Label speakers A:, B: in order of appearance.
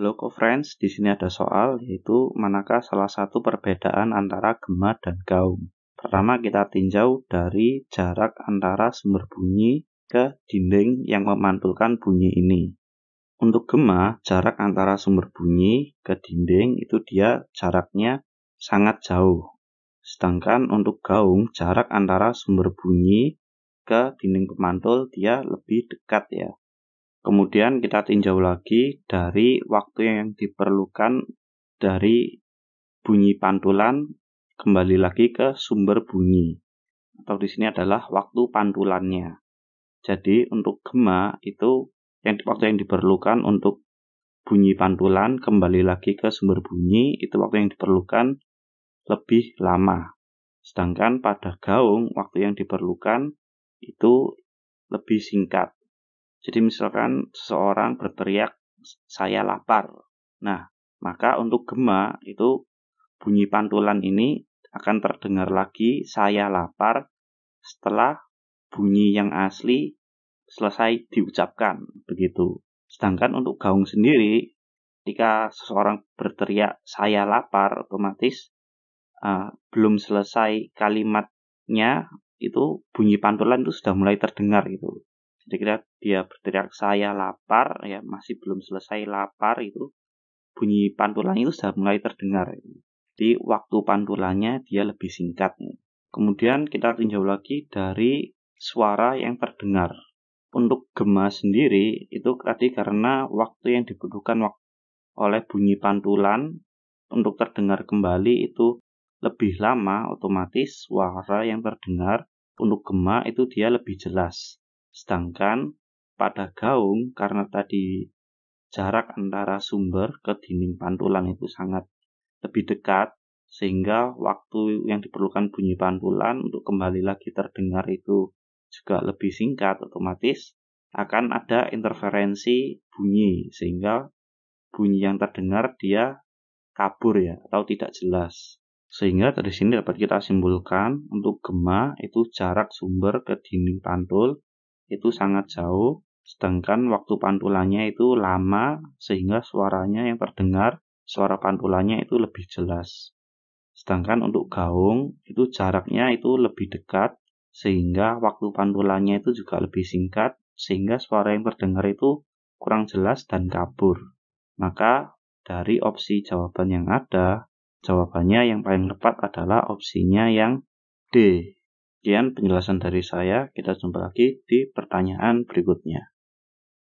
A: Hello oh friends, di sini ada soal yaitu manakah salah satu perbedaan antara gema dan gaung. Pertama kita tinjau dari jarak antara sumber bunyi ke dinding yang memantulkan bunyi ini. Untuk gema, jarak antara sumber bunyi ke dinding itu dia jaraknya sangat jauh. Sedangkan untuk gaung, jarak antara sumber bunyi ke dinding pemantul dia lebih dekat ya. Kemudian kita tinjau lagi dari waktu yang diperlukan dari bunyi pantulan kembali lagi ke sumber bunyi. Atau di sini adalah waktu pantulannya. Jadi untuk gema itu yang waktu yang diperlukan untuk bunyi pantulan kembali lagi ke sumber bunyi itu waktu yang diperlukan lebih lama. Sedangkan pada gaung waktu yang diperlukan itu lebih singkat jadi misalkan seseorang berteriak saya lapar. Nah, maka untuk gema itu bunyi pantulan ini akan terdengar lagi saya lapar setelah bunyi yang asli selesai diucapkan begitu. Sedangkan untuk gaung sendiri ketika seseorang berteriak saya lapar otomatis uh, belum selesai kalimatnya itu bunyi pantulan itu sudah mulai terdengar gitu kira dia berteriak saya lapar ya masih belum selesai lapar itu bunyi pantulan itu sudah mulai terdengar jadi waktu pantulannya dia lebih singkat kemudian kita tinjau lagi dari suara yang terdengar untuk gema sendiri itu tadi karena waktu yang dibutuhkan oleh bunyi pantulan untuk terdengar kembali itu lebih lama otomatis suara yang terdengar untuk gema itu dia lebih jelas Sedangkan pada gaung karena tadi jarak antara sumber ke dinding pantulan itu sangat lebih dekat sehingga waktu yang diperlukan bunyi pantulan untuk kembali lagi terdengar itu juga lebih singkat otomatis akan ada interferensi bunyi sehingga bunyi yang terdengar dia kabur ya atau tidak jelas sehingga dari sini dapat kita simpulkan untuk gema itu jarak sumber ke dinding pantul itu sangat jauh, sedangkan waktu pantulannya itu lama sehingga suaranya yang terdengar suara pantulannya itu lebih jelas. Sedangkan untuk gaung itu jaraknya itu lebih dekat sehingga waktu pantulannya itu juga lebih singkat sehingga suara yang terdengar itu kurang jelas dan kabur. Maka dari opsi jawaban yang ada, jawabannya yang paling tepat adalah opsinya yang D, Sekian penjelasan dari saya. Kita jumpa lagi di pertanyaan berikutnya.